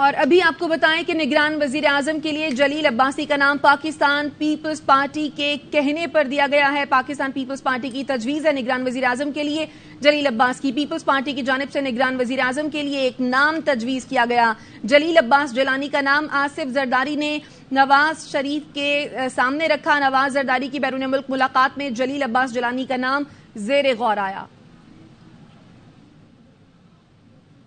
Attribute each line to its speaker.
Speaker 1: और अभी आपको बताएं कि निगरान वजीर आजम के लिए जलील अब्बासी का नाम पाकिस्तान पीपल्स पार्टी के कहने पर दिया गया है पाकिस्तान पीपल्स पार्टी की तजवीज है निगरान वजीर आजम के लिए जलील अब्बास की पीपल्स पार्टी की जानब से निगरान वजीर आजम के लिए एक नाम तजवीज किया गया जलील अब्बास जलानी का नाम आसिफ जरदारी ने नवाज शरीफ के सामने रखा नवाज जरदारी की बैरून मुल्क मुलाकात में जलील अब्बास जलानी का नाम जेर गौर आया